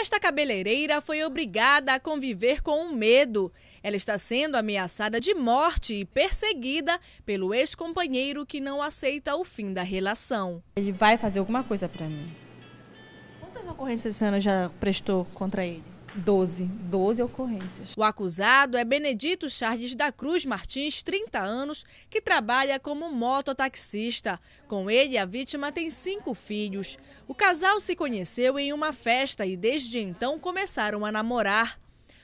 Esta cabeleireira foi obrigada a conviver com o um medo. Ela está sendo ameaçada de morte e perseguida pelo ex-companheiro que não aceita o fim da relação. Ele vai fazer alguma coisa para mim. Quantas ocorrências a senhora já prestou contra ele? 12, 12 ocorrências. O acusado é Benedito Charles da Cruz Martins, 30 anos, que trabalha como mototaxista. Com ele, a vítima tem cinco filhos. O casal se conheceu em uma festa e desde então começaram a namorar.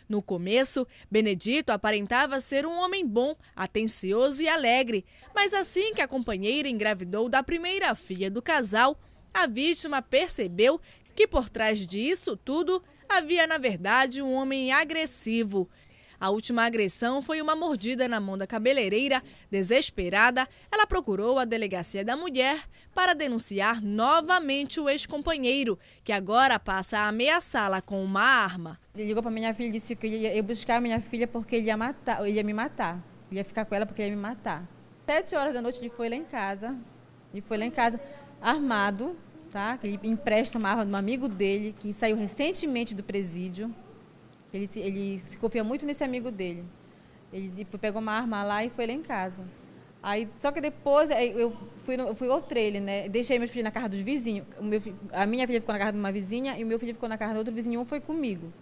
No começo, Benedito aparentava ser um homem bom, atencioso e alegre, mas assim que a companheira engravidou da primeira filha do casal, a vítima percebeu que por trás disso tudo havia, na verdade, um homem agressivo. A última agressão foi uma mordida na mão da cabeleireira. Desesperada, ela procurou a delegacia da mulher para denunciar novamente o ex-companheiro, que agora passa a ameaçá-la com uma arma. Ele ligou para minha filha e disse que ia buscar minha filha porque ele ia, matar, ele ia me matar. Ele ia ficar com ela porque ia me matar. Sete horas da noite ele foi lá em casa. Ele foi lá em casa armado, tá? ele empresta uma arma de um amigo dele, que saiu recentemente do presídio. Ele, ele se confia muito nesse amigo dele. Ele pegou uma arma lá e foi lá em casa. Aí, só que depois eu fui, eu fui né? Deixei meus filhos na casa dos vizinhos. Meu, a minha filha ficou na casa de uma vizinha e o meu filho ficou na casa do outro vizinho. Um foi comigo.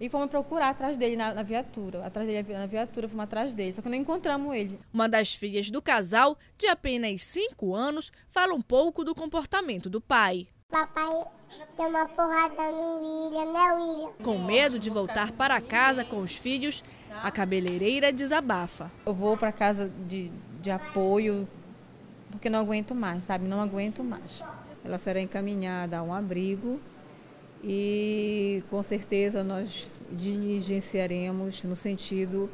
E fomos procurar atrás dele na, na, viatura. Atrás dele na viatura, fomos atrás dele, só que não encontramos ele. Uma das filhas do casal, de apenas 5 anos, fala um pouco do comportamento do pai. Papai deu uma porrada no William, né, William? Com medo de voltar para casa com os filhos, a cabeleireira desabafa. Eu vou para casa de, de apoio porque não aguento mais, sabe? Não aguento mais. Ela será encaminhada a um abrigo e com certeza nós diligenciaremos no sentido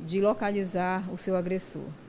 de localizar o seu agressor.